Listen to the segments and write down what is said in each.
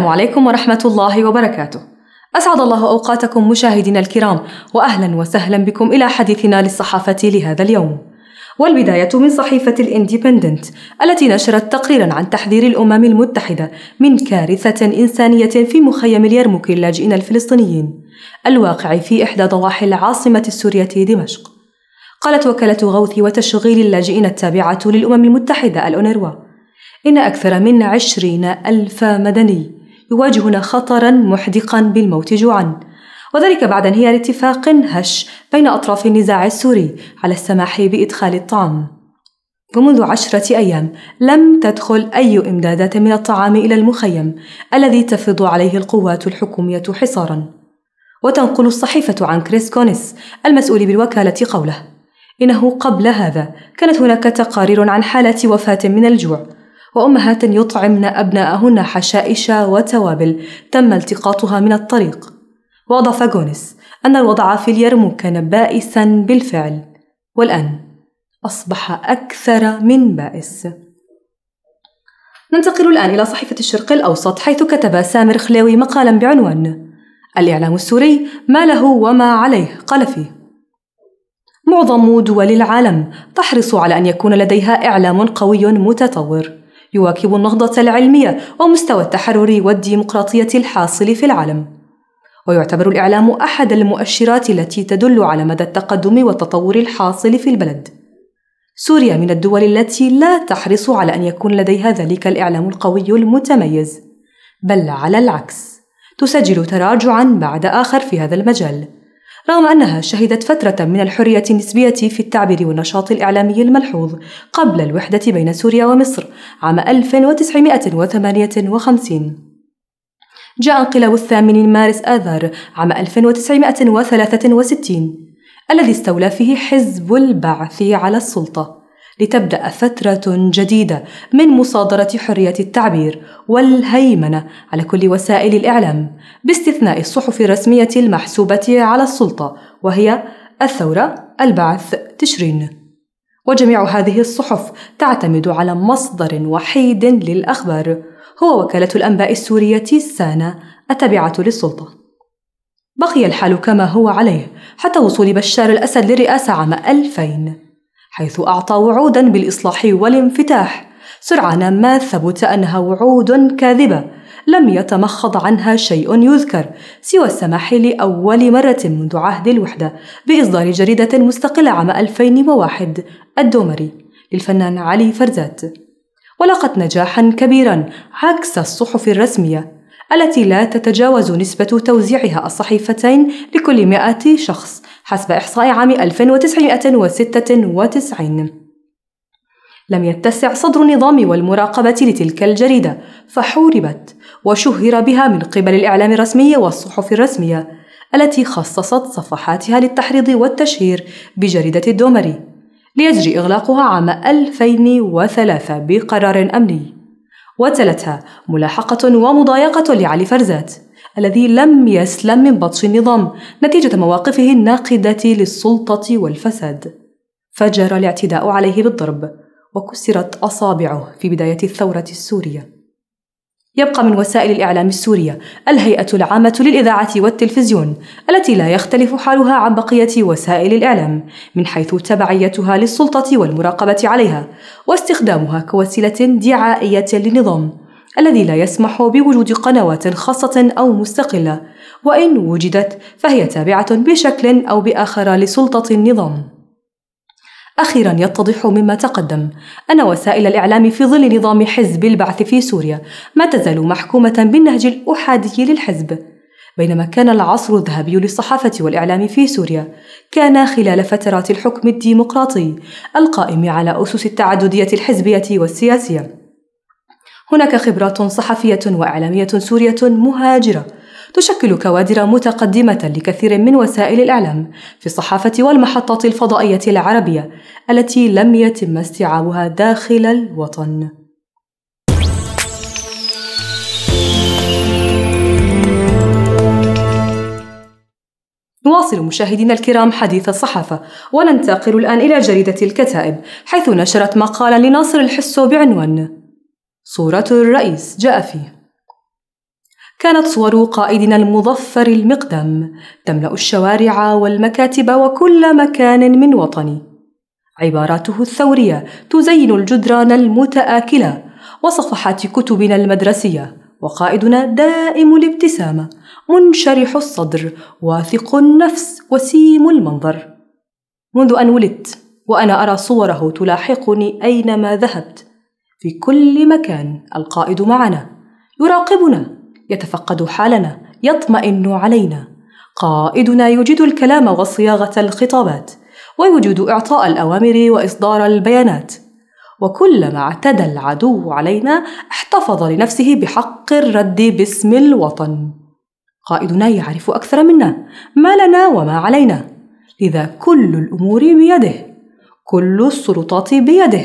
السلام عليكم ورحمة الله وبركاته. أسعد الله أوقاتكم مشاهدينا الكرام، وأهلا وسهلا بكم إلى حديثنا للصحافة لهذا اليوم. والبداية من صحيفة الانديبندنت التي نشرت تقريرا عن تحذير الأمم المتحدة من كارثة إنسانية في مخيم اليرموك للاجئين الفلسطينيين الواقع في إحدى ضواحي العاصمة السورية دمشق. قالت وكالة غوث وتشغيل اللاجئين التابعة للأمم المتحدة الأونروا إن أكثر من عشرين ألف مدني يواجهون خطرا محدقا بالموت جوعا وذلك بعد انهيار اتفاق هش بين أطراف النزاع السوري على السماح بإدخال الطعام ومنذ عشرة أيام لم تدخل أي إمدادات من الطعام إلى المخيم الذي تفض عليه القوات الحكومية حصارا وتنقل الصحيفة عن كريس كونيس المسؤول بالوكالة قوله إنه قبل هذا كانت هناك تقارير عن حالات وفاة من الجوع وأمهات يطعمن أبناءهن حشائش وتوابل تم التقاطها من الطريق وأضاف جونس أن الوضع في اليرموك كان بائسا بالفعل والآن أصبح أكثر من بائس ننتقل الآن إلى صحيفة الشرق الأوسط حيث كتب سامر خلاوي مقالا بعنوان الإعلام السوري ما له وما عليه قال فيه معظم دول العالم تحرص على أن يكون لديها إعلام قوي متطور يواكب النهضة العلمية ومستوى التحرر والديمقراطية الحاصل في العالم. ويعتبر الإعلام أحد المؤشرات التي تدل على مدى التقدم والتطور الحاصل في البلد. سوريا من الدول التي لا تحرص على أن يكون لديها ذلك الإعلام القوي المتميز، بل على العكس، تسجل تراجعًا بعد آخر في هذا المجال. رغم أنها شهدت فترة من الحرية النسبية في التعبير والنشاط الإعلامي الملحوظ قبل الوحدة بين سوريا ومصر عام 1958 جاء انقلاب الثامن من مارس آذار عام 1963 الذي استولى فيه حزب البعث على السلطة لتبدأ فترة جديدة من مصادرة حرية التعبير والهيمنة على كل وسائل الإعلام باستثناء الصحف الرسمية المحسوبة على السلطة وهي الثورة، البعث، تشرين. وجميع هذه الصحف تعتمد على مصدر وحيد للأخبار هو وكالة الأنباء السورية السانة التابعة للسلطة. بقي الحال كما هو عليه حتى وصول بشار الأسد للرئاسة عام 2000 حيث أعطى وعودا بالإصلاح والانفتاح سرعان ما ثبت أنها وعود كاذبة لم يتمخض عنها شيء يذكر سوى السماح لأول مرة منذ عهد الوحدة بإصدار جريدة مستقلة عام 2001 الدومري للفنان علي فرزات ولقت نجاحا كبيرا عكس الصحف الرسمية التي لا تتجاوز نسبة توزيعها الصحيفتين لكل 100 شخص حسب إحصاء عام 1996 لم يتسع صدر النظام والمراقبة لتلك الجريدة فحوربت وشهر بها من قبل الإعلام الرسمي والصحف الرسمية التي خصصت صفحاتها للتحريض والتشهير بجريدة الدومري ليجري إغلاقها عام 2003 بقرار أمني وتلتها ملاحقة ومضايقة لعلي فرزات الذي لم يسلم من بطش النظام نتيجة مواقفه الناقدة للسلطة والفساد فجر الاعتداء عليه بالضرب وكسرت أصابعه في بداية الثورة السورية يبقى من وسائل الإعلام السورية الهيئة العامة للإذاعة والتلفزيون التي لا يختلف حالها عن بقية وسائل الإعلام من حيث تبعيتها للسلطة والمراقبة عليها واستخدامها كوسيلة دعائية للنظام الذي لا يسمح بوجود قنوات خاصة أو مستقلة وإن وجدت فهي تابعة بشكل أو بآخر لسلطة النظام أخيرا يتضح مما تقدم أن وسائل الإعلام في ظل نظام حزب البعث في سوريا ما تزال محكومة بالنهج الأحادي للحزب بينما كان العصر الذهبي للصحافة والإعلام في سوريا كان خلال فترات الحكم الديمقراطي القائم على أسس التعددية الحزبية والسياسية هناك خبرات صحفية وإعلامية سورية مهاجرة تشكل كوادر متقدمة لكثير من وسائل الإعلام في الصحافة والمحطات الفضائية العربية التي لم يتم استيعابها داخل الوطن. نواصل مشاهدينا الكرام حديث الصحافة وننتقل الآن إلى جريدة الكتائب حيث نشرت مقالا لناصر الحسو بعنوان صورة الرئيس جاء فيه كانت صور قائدنا المظفر المقدم تملا الشوارع والمكاتب وكل مكان من وطني عباراته الثوريه تزين الجدران المتاكله وصفحات كتبنا المدرسيه وقائدنا دائم الابتسامه منشرح الصدر واثق النفس وسيم المنظر منذ ان ولدت وانا ارى صوره تلاحقني اينما ذهبت في كل مكان القائد معنا يراقبنا يتفقد حالنا يطمئن علينا قائدنا يجيد الكلام وصياغه الخطابات ويجيد اعطاء الاوامر واصدار البيانات وكلما اعتدى العدو علينا احتفظ لنفسه بحق الرد باسم الوطن قائدنا يعرف اكثر منا ما لنا وما علينا لذا كل الامور بيده كل السلطات بيده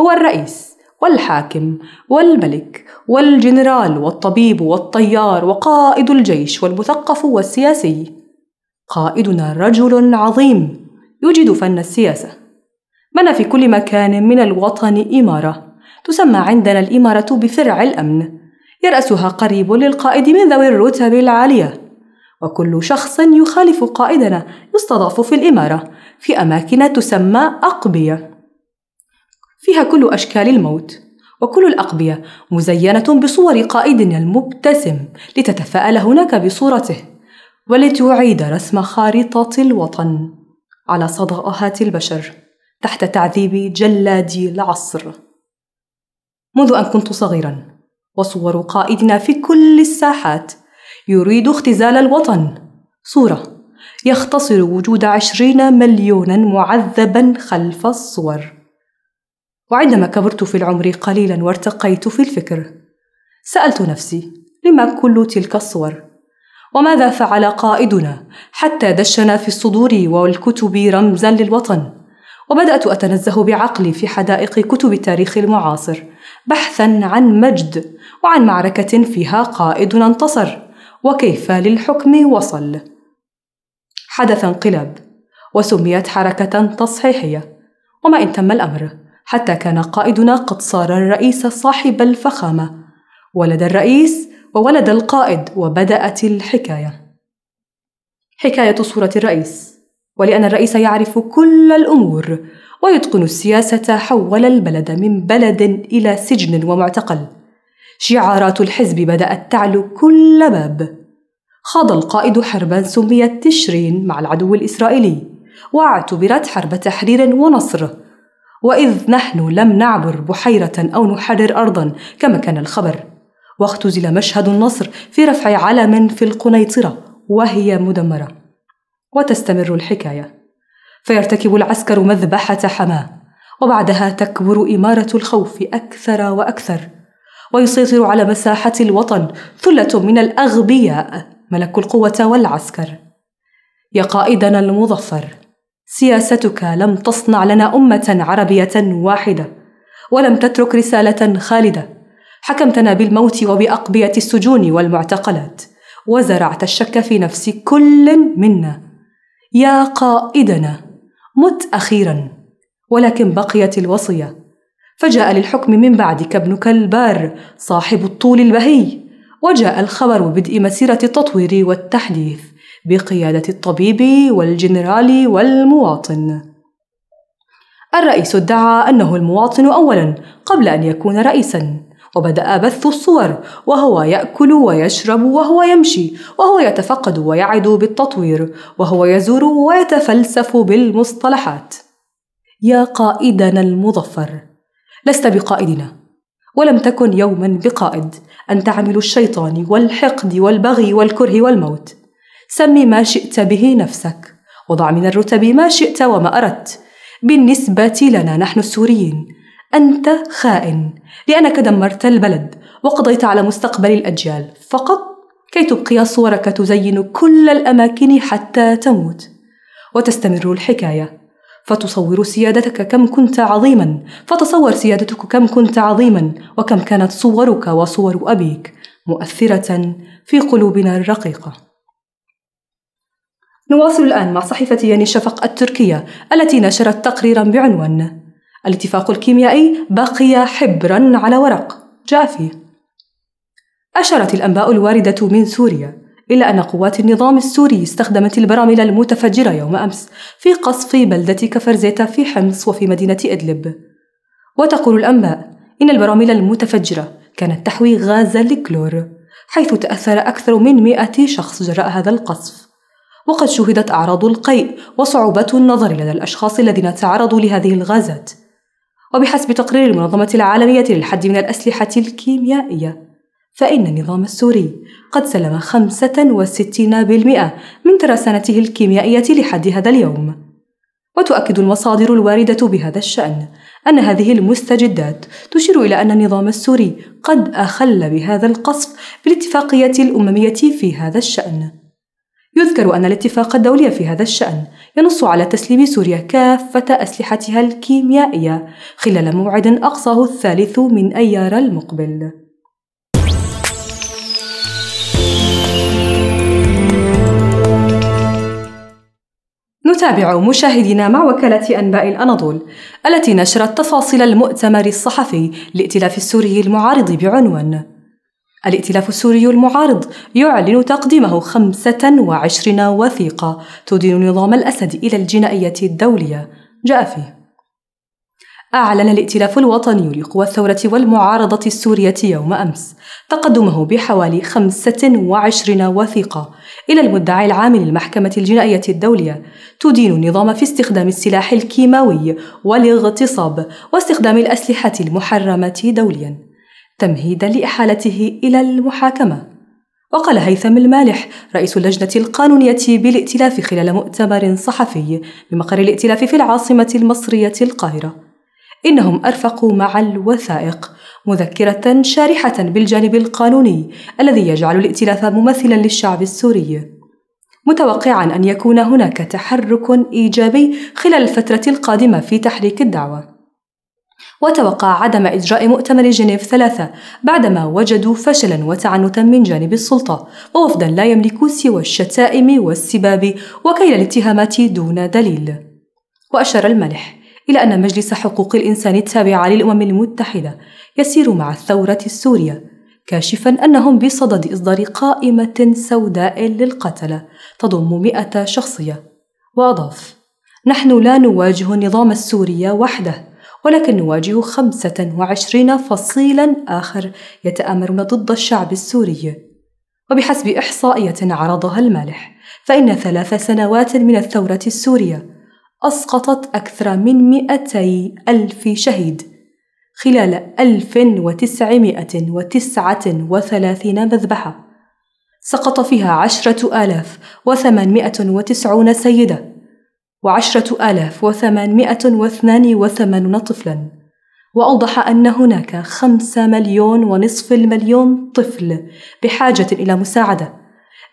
هو الرئيس والحاكم والملك والجنرال والطبيب والطيار وقائد الجيش والمثقف والسياسي قائدنا رجل عظيم يجد فن السياسه بنى في كل مكان من الوطن اماره تسمى عندنا الاماره بفرع الامن يراسها قريب للقائد من ذوي الرتب العاليه وكل شخص يخالف قائدنا يستضاف في الاماره في اماكن تسمى اقبيه فيها كل أشكال الموت وكل الأقبية مزينة بصور قائدنا المبتسم لتتفاءل هناك بصورته ولتعيد رسم خارطة الوطن على صدغات البشر تحت تعذيب جلادي العصر منذ أن كنت صغيرا وصور قائدنا في كل الساحات يريد اختزال الوطن صورة يختصر وجود عشرين مليونا معذبا خلف الصور وعندما كبرت في العمر قليلا وارتقيت في الفكر سالت نفسي لما كل تلك الصور وماذا فعل قائدنا حتى دشنا في الصدور والكتب رمزا للوطن وبدات اتنزه بعقلي في حدائق كتب التاريخ المعاصر بحثا عن مجد وعن معركه فيها قائدنا انتصر وكيف للحكم وصل حدث انقلاب وسميت حركه تصحيحيه وما ان تم الامر حتى كان قائدنا قد صار الرئيس صاحب الفخامة ولد الرئيس وولد القائد وبدأت الحكاية حكاية صورة الرئيس ولأن الرئيس يعرف كل الأمور ويتقن السياسة حول البلد من بلد إلى سجن ومعتقل شعارات الحزب بدأت تعلو كل باب خاض القائد حربا سميت تشرين مع العدو الإسرائيلي واعتبرت حرب تحرير ونصر وإذ نحن لم نعبر بحيرة أو نحرر أرضا كما كان الخبر واختزل مشهد النصر في رفع علم في القنيطرة وهي مدمرة وتستمر الحكاية فيرتكب العسكر مذبحة حماه وبعدها تكبر إمارة الخوف أكثر وأكثر ويسيطر على مساحة الوطن ثلة من الأغبياء ملك القوة والعسكر يا قائدنا المظفر سياستك لم تصنع لنا امه عربيه واحده ولم تترك رساله خالده حكمتنا بالموت وباقبيه السجون والمعتقلات وزرعت الشك في نفس كل منا يا قائدنا مت اخيرا ولكن بقيت الوصيه فجاء للحكم من بعدك ابنك البار صاحب الطول البهي وجاء الخبر ببدء مسيره التطوير والتحديث بقيادة الطبيب والجنرال والمواطن. الرئيس ادعى أنه المواطن أولاً قبل أن يكون رئيساً، وبدأ بث الصور وهو يأكل ويشرب وهو يمشي وهو يتفقد ويعد بالتطوير وهو يزور ويتفلسف بالمصطلحات. يا قائدنا المظفر، لست بقائدنا، ولم تكن يوما بقائد أن تعمل الشيطان والحقد والبغي والكره والموت سمي ما شئت به نفسك وضع من الرتب ما شئت وما أردت بالنسبة لنا نحن السوريين أنت خائن لأنك دمرت البلد وقضيت على مستقبل الأجيال فقط كي تبقي صورك تزين كل الأماكن حتى تموت وتستمر الحكاية فتصور سيادتك كم كنت عظيما فتصور سيادتك كم كنت عظيما وكم كانت صورك وصور أبيك مؤثرة في قلوبنا الرقيقة نواصل الآن مع صحيفة ياني شفق التركية التي نشرت تقريرا بعنوان الاتفاق الكيميائي بقي حبرا على ورق جاء فيه أشرت الأنباء الواردة من سوريا إلا أن قوات النظام السوري استخدمت البراميل المتفجرة يوم أمس في قصف بلدة كفرزيتا في حمص وفي مدينة إدلب وتقول الأنباء إن البراميل المتفجرة كانت تحوي غاز الكلور حيث تأثر أكثر من مئة شخص جراء هذا القصف وقد شهدت أعراض القيء وصعوبة النظر لدى الأشخاص الذين تعرضوا لهذه الغازات وبحسب تقرير المنظمة العالمية للحد من الأسلحة الكيميائية فإن النظام السوري قد سلم 65% من ترسانته الكيميائية لحد هذا اليوم وتؤكد المصادر الواردة بهذا الشأن أن هذه المستجدات تشير إلى أن النظام السوري قد أخل بهذا القصف بالاتفاقية الأممية في هذا الشأن يذكر أن الاتفاق الدولي في هذا الشأن ينص على تسليم سوريا كافة أسلحتها الكيميائية خلال موعد أقصاه الثالث من أيار المقبل. نتابع مشاهدينا مع وكالة أنباء الأناضول التي نشرت تفاصيل المؤتمر الصحفي لائتلاف السوري المعارض بعنوان الائتلاف السوري المعارض يعلن تقديمه 25 وثيقة تدين نظام الأسد إلى الجنائية الدولية جاء فيه أعلن الائتلاف الوطني لقوى الثورة والمعارضة السورية يوم أمس تقدمه بحوالي 25 وثيقة إلى المدعي العام للمحكمة الجنائية الدولية تدين النظام في استخدام السلاح الكيماوي والاغتصاب واستخدام الأسلحة المحرمة دولياً تمهيدا لإحالته إلى المحاكمة وقال هيثم المالح رئيس اللجنة القانونية بالائتلاف خلال مؤتمر صحفي بمقر الائتلاف في العاصمة المصرية القاهرة إنهم أرفقوا مع الوثائق مذكرة شارحة بالجانب القانوني الذي يجعل الائتلاف ممثلا للشعب السوري متوقعا أن يكون هناك تحرك إيجابي خلال الفترة القادمة في تحريك الدعوة وتوقع عدم إجراء مؤتمر جنيف ثلاثة بعدما وجدوا فشلا وتعنتا من جانب السلطة ووفدا لا يملك سوى الشتائم والسباب وكيل الاتهامات دون دليل وأشار الملح إلى أن مجلس حقوق الإنسان التابع للأمم المتحدة يسير مع الثورة السورية كاشفا أنهم بصدد إصدار قائمة سوداء للقتلة تضم مئة شخصية وأضاف نحن لا نواجه النظام السوري وحده ولكن نواجه 25 فصيلا آخر يتآمرون ضد الشعب السوري وبحسب إحصائية عرضها المالح فإن ثلاث سنوات من الثورة السورية أسقطت أكثر من 200 ألف شهيد خلال 1939 مذبحة سقط فيها 10890 سيدة وعشرة آلاف وثمانمائة واثنان وثمانون طفلا وأوضح أن هناك خمسة مليون ونصف المليون طفل بحاجة إلى مساعدة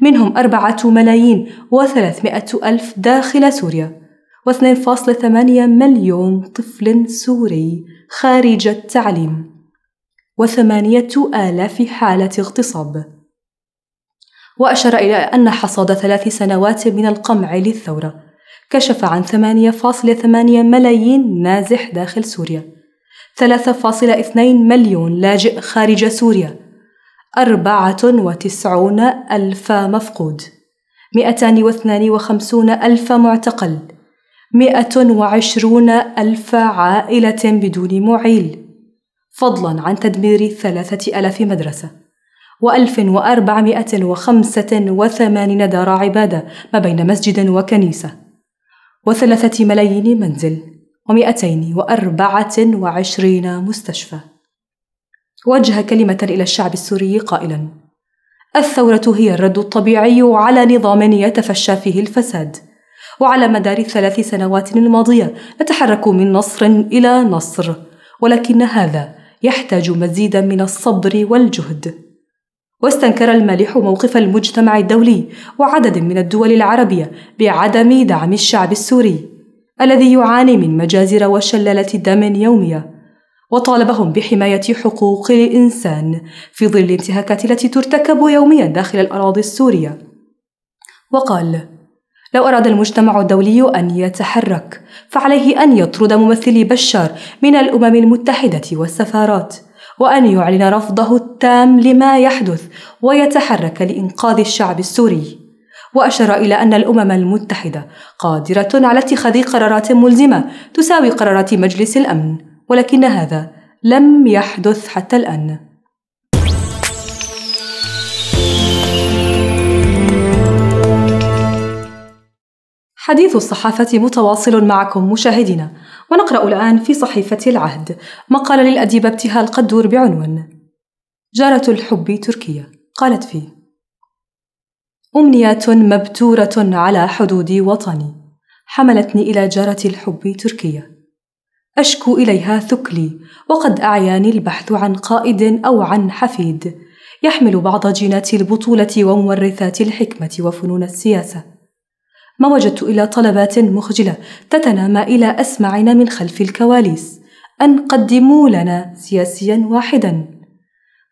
منهم أربعة ملايين وثلاثمائة ألف داخل سوريا و2.8 مليون طفل سوري خارج التعليم و8000 حالة اغتصاب وأشار إلى أن حصاد ثلاث سنوات من القمع للثورة كشف عن 8.8 ملايين نازح داخل سوريا 3.2 مليون لاجئ خارج سوريا 94 ألف مفقود 252 ألف معتقل 120 ألف عائلة بدون معيل فضلا عن تدمير 3000 مدرسة و1485 دار عبادة ما بين مسجد وكنيسة وثلاثة ملايين منزل ومئتين وأربعة وعشرين مستشفى وجه كلمة إلى الشعب السوري قائلا الثورة هي الرد الطبيعي على نظام يتفشى فيه الفساد وعلى مدار الثلاث سنوات الماضية نتحرك من نصر إلى نصر ولكن هذا يحتاج مزيدا من الصبر والجهد واستنكر المالح موقف المجتمع الدولي وعدد من الدول العربية بعدم دعم الشعب السوري الذي يعاني من مجازر وشلالة دم يومية وطالبهم بحماية حقوق الإنسان في ظل الانتهاكات التي ترتكب يوميا داخل الأراضي السورية وقال لو أراد المجتمع الدولي أن يتحرك فعليه أن يطرد ممثلي بشار من الأمم المتحدة والسفارات وأن يعلن رفضه التام لما يحدث ويتحرك لإنقاذ الشعب السوري وأشار إلى أن الأمم المتحدة قادرة على اتخاذ قرارات ملزمة تساوي قرارات مجلس الأمن ولكن هذا لم يحدث حتى الآن حديث الصحافة متواصل معكم مشاهدينا ونقرأ الآن في صحيفة العهد مقال للأديبة ابتهال قدور بعنوان جارة الحب تركيا قالت فيه أمنيات مبتورة على حدود وطني حملتني إلى جارة الحب تركيا أشكو إليها ثكلي وقد أعياني البحث عن قائد أو عن حفيد يحمل بعض جينات البطولة ومورثات الحكمة وفنون السياسة ما وجدت إلا طلبات مخجلة تتنامى إلى أسمعنا من خلف الكواليس أن قدموا لنا سياسيا واحدا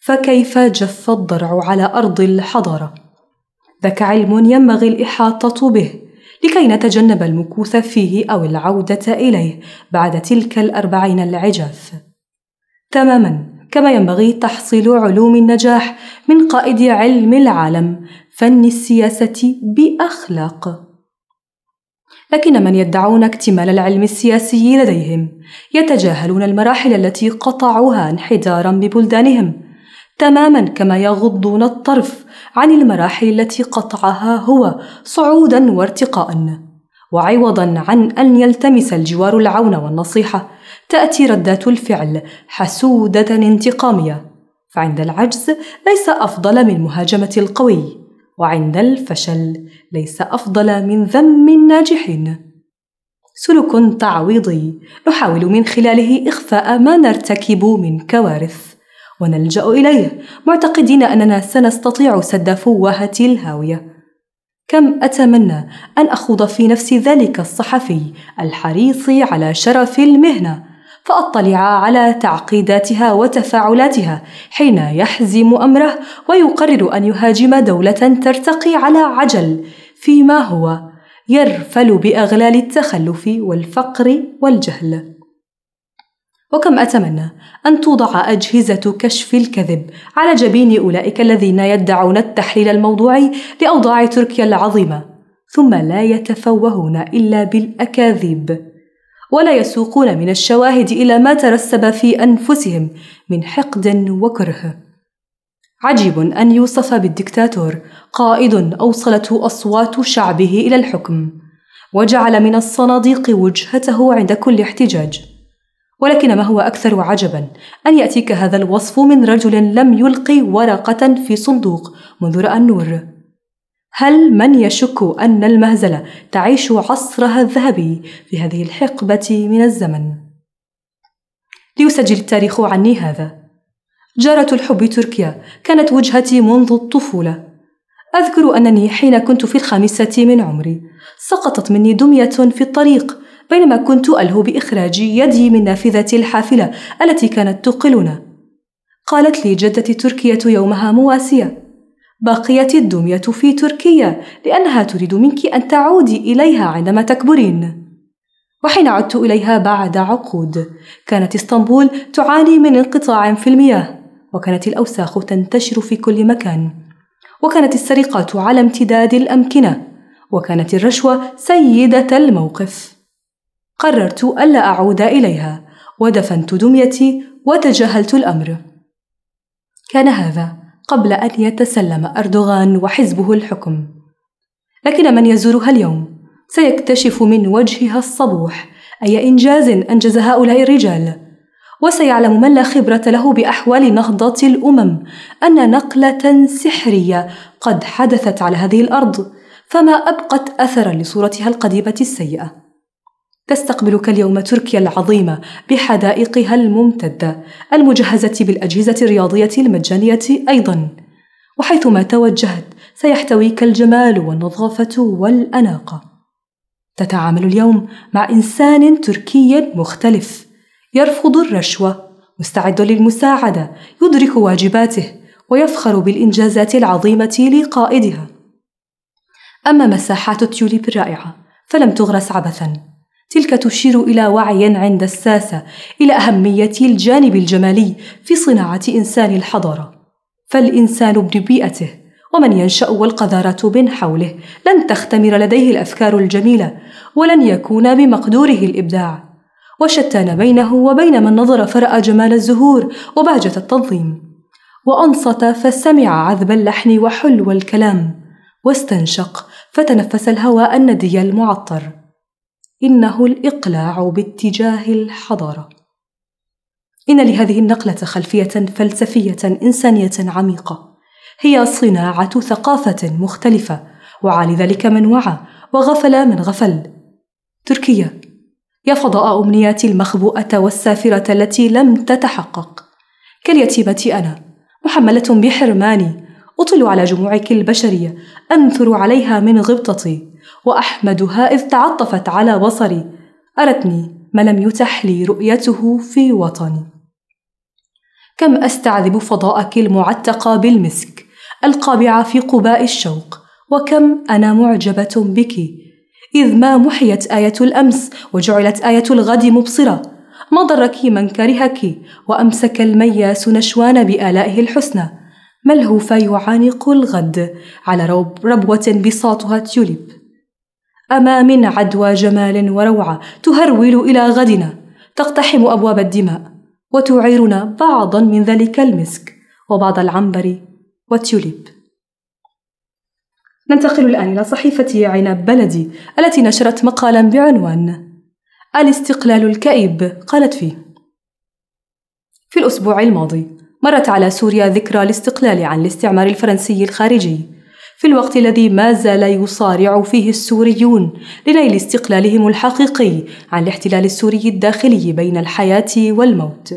فكيف جف الضرع على أرض الحضارة ذاك علم ينبغي الإحاطة به لكي نتجنب المكوث فيه أو العودة إليه بعد تلك الأربعين العجاف تماما كما ينبغي تحصيل علوم النجاح من قائد علم العالم فن السياسة بأخلاق لكن من يدعون اكتمال العلم السياسي لديهم يتجاهلون المراحل التي قطعوها انحدارا ببلدانهم تماما كما يغضون الطرف عن المراحل التي قطعها هو صعودا وارتقاء وعوضا عن ان يلتمس الجوار العون والنصيحه تاتي ردات الفعل حسوده انتقاميه فعند العجز ليس افضل من مهاجمه القوي وعند الفشل ليس أفضل من ذم ناجح سلوك تعويضي نحاول من خلاله إخفاء ما نرتكب من كوارث ونلجأ إليه معتقدين أننا سنستطيع سد فوهة الهاوية كم أتمنى أن أخوض في نفس ذلك الصحفي الحريص على شرف المهنة فأطلع على تعقيداتها وتفاعلاتها حين يحزم أمره ويقرر أن يهاجم دولة ترتقي على عجل فيما هو يرفل بأغلال التخلف والفقر والجهل. وكم أتمنى أن توضع أجهزة كشف الكذب على جبين أولئك الذين يدعون التحليل الموضوعي لأوضاع تركيا العظيمة، ثم لا يتفوهون إلا بالأكاذيب. ولا يسوقون من الشواهد الى ما ترسب في انفسهم من حقد وكره عجيب ان يوصف بالدكتاتور قائد اوصلته اصوات شعبه الى الحكم وجعل من الصناديق وجهته عند كل احتجاج ولكن ما هو اكثر عجبا ان ياتيك هذا الوصف من رجل لم يلقي ورقه في صندوق منذ راى النور هل من يشك أن المهزلة تعيش عصرها الذهبي في هذه الحقبة من الزمن؟ ليسجل التاريخ عني هذا جارة الحب تركيا كانت وجهتي منذ الطفولة أذكر أنني حين كنت في الخامسة من عمري سقطت مني دمية في الطريق بينما كنت ألهو بإخراج يدي من نافذة الحافلة التي كانت تقلنا قالت لي جدتي تركية يومها مواسية بقيت الدمية في تركيا لأنها تريد منك أن تعودي إليها عندما تكبرين. وحين عدت إليها بعد عقود، كانت اسطنبول تعاني من انقطاع في المياه، وكانت الأوساخ تنتشر في كل مكان، وكانت السرقات على امتداد الأمكنة، وكانت الرشوة سيدة الموقف. قررت ألا أعود إليها، ودفنت دميتي وتجاهلت الأمر. كان هذا قبل أن يتسلم أردوغان وحزبه الحكم. لكن من يزورها اليوم سيكتشف من وجهها الصبوح أي إنجاز أنجز هؤلاء الرجال، وسيعلم من لا خبرة له بأحوال نهضة الأمم أن نقلة سحرية قد حدثت على هذه الأرض، فما أبقت أثرا لصورتها القديمة السيئة. تستقبلك اليوم تركيا العظيمة بحدائقها الممتدة المجهزة بالأجهزة الرياضية المجانية أيضا وحيثما توجهت سيحتويك الجمال والنظافة والأناقة تتعامل اليوم مع إنسان تركي مختلف يرفض الرشوة مستعد للمساعدة يدرك واجباته ويفخر بالإنجازات العظيمة لقائدها أما مساحات التيوليب الرائعة فلم تغرس عبثاً تلك تشير إلى وعي عند الساسة إلى أهمية الجانب الجمالي في صناعة إنسان الحضارة فالإنسان ابن بيئته ومن ينشأ والقذارة من حوله لن تختمر لديه الأفكار الجميلة ولن يكون بمقدوره الإبداع وشتان بينه وبين من نظر فرأى جمال الزهور وبهجة التنظيم وأنصت فسمع عذب اللحن وحلو الكلام واستنشق فتنفس الهواء الندي المعطر إنه الإقلاع باتجاه الحضارة. إن لهذه النقلة خلفية فلسفية إنسانية عميقة، هي صناعة ثقافة مختلفة، وعلى ذلك من وعى وغفل من غفل. تركيا يا فضاء أمنياتي المخبوءة والسافرة التي لم تتحقق، كاليتيمة أنا، محملة بحرماني، أطل على جموعك البشرية، أنثر عليها من غبطتي. وأحمدها إذ تعطفت على بصري أرتني ما لم يتح لي رؤيته في وطني كم أستعذب فضاءك المعتقة بالمسك القابعة في قباء الشوق وكم أنا معجبة بك إذ ما محيت آية الأمس وجعلت آية الغد مبصرة ما ضرك من كرهك وأمسك المياس نشوان بآلائه الحسنى ملهوف يعانق الغد على ربوة بساطها تيوليب أما من عدوى جمال وروعة تهرول إلى غدنا تقتحم أبواب الدماء وتعيرنا بعضا من ذلك المسك وبعض العنبر والتيوليب ننتقل الآن إلى صحيفة عنب بلدي التي نشرت مقالا بعنوان الاستقلال الكئيب قالت فيه في الأسبوع الماضي مرت على سوريا ذكرى الاستقلال عن الاستعمار الفرنسي الخارجي في الوقت الذي ما زال يصارع فيه السوريون لنيل استقلالهم الحقيقي عن الاحتلال السوري الداخلي بين الحياة والموت.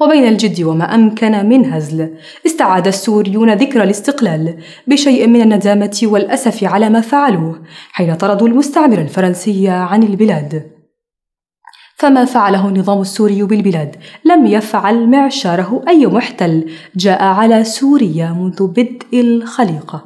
وبين الجد وما أمكن من هزل، استعاد السوريون ذكرى الاستقلال بشيء من الندامة والأسف على ما فعلوه حين طردوا المستعمر الفرنسي عن البلاد. فما فعله النظام السوري بالبلاد لم يفعل معشاره أي محتل جاء على سوريا منذ بدء الخليقة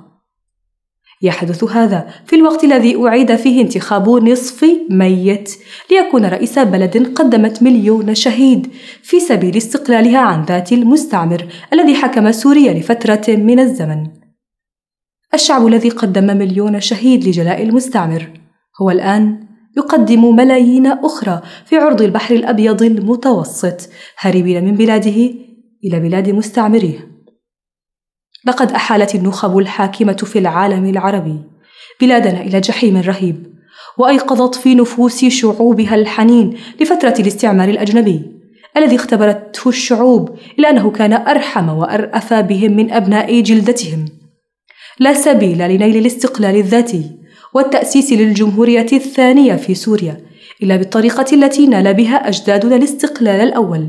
يحدث هذا في الوقت الذي أعيد فيه انتخاب نصف ميت ليكون رئيس بلد قدمت مليون شهيد في سبيل استقلالها عن ذات المستعمر الذي حكم سوريا لفترة من الزمن. الشعب الذي قدم مليون شهيد لجلاء المستعمر هو الآن يقدم ملايين أخرى في عرض البحر الأبيض المتوسط هاربين من بلاده إلى بلاد مستعمريه لقد أحالت النخب الحاكمة في العالم العربي بلادنا إلى جحيم رهيب وأيقظت في نفوس شعوبها الحنين لفترة الاستعمار الأجنبي الذي اختبرته الشعوب إلا أنه كان أرحم وأرأف بهم من أبناء جلدتهم لا سبيل لنيل الاستقلال الذاتي والتأسيس للجمهورية الثانية في سوريا إلا بالطريقة التي نال بها أجدادنا الاستقلال الأول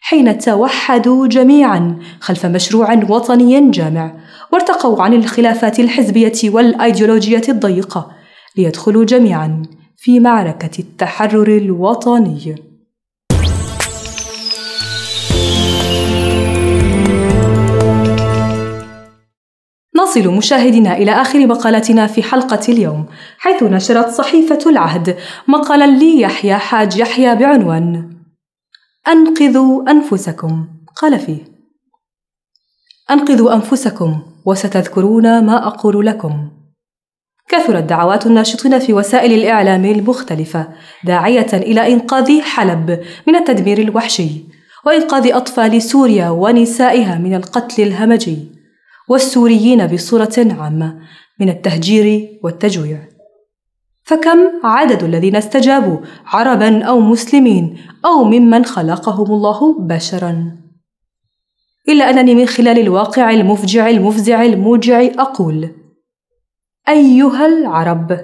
حين توحدوا جميعا خلف مشروع وطني جامع وارتقوا عن الخلافات الحزبية والأيديولوجية الضيقة ليدخلوا جميعا في معركة التحرر الوطني نواصل مشاهدينا إلى آخر مقالاتنا في حلقة اليوم حيث نشرت صحيفة العهد مقالا ليحيى حاج يحيى بعنوان أنقذوا أنفسكم قال فيه أنقذوا أنفسكم وستذكرون ما أقول لكم كثرت دعوات الناشطين في وسائل الإعلام المختلفة داعية إلى إنقاذ حلب من التدمير الوحشي وإنقاذ أطفال سوريا ونسائها من القتل الهمجي والسوريين بصورة عامة من التهجير والتجويع فكم عدد الذين استجابوا عربا أو مسلمين أو ممن خلقهم الله بشرا إلا أنني من خلال الواقع المفجع المفزع الموجع أقول أيها العرب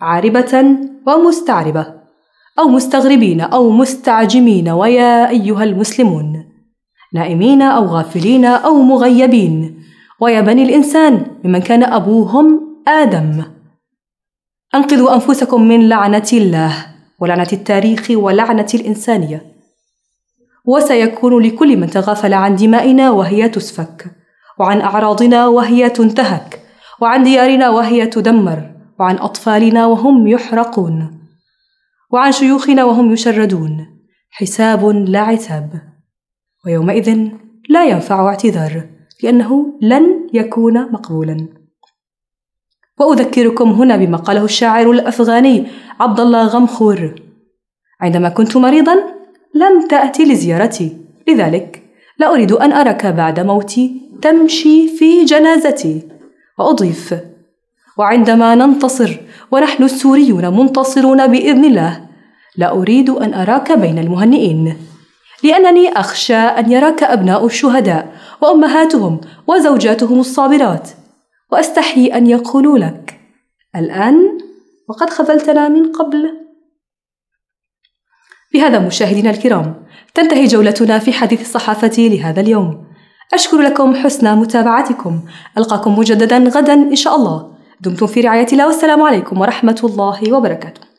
عاربة ومستعربة أو مستغربين أو مستعجمين ويا أيها المسلمون نائمين أو غافلين أو مغيبين ويا بني الإنسان ممن كان أبوهم آدم أنقذوا أنفسكم من لعنة الله ولعنة التاريخ ولعنة الإنسانية وسيكون لكل من تغافل عن دمائنا وهي تسفك وعن أعراضنا وهي تنتهك وعن ديارنا وهي تدمر وعن أطفالنا وهم يحرقون وعن شيوخنا وهم يشردون حساب لا عتاب ويومئذ لا ينفع اعتذار لأنه لن يكون مقبولا وأذكركم هنا بما قاله الشاعر الأفغاني عبد الله غمخور عندما كنت مريضا لم تأتي لزيارتي لذلك لا أريد أن أراك بعد موتي تمشي في جنازتي وأضيف وعندما ننتصر ونحن السوريون منتصرون بإذن الله لا أريد أن أراك بين المهنئين لأنني أخشى أن يراك أبناء الشهداء وأمهاتهم وزوجاتهم الصابرات وأستحي أن يقولوا لك الآن وقد خذلتنا من قبل بهذا مشاهدينا الكرام تنتهي جولتنا في حديث الصحافة لهذا اليوم أشكر لكم حسن متابعتكم ألقاكم مجددا غدا إن شاء الله دمتم في رعاية الله والسلام عليكم ورحمة الله وبركاته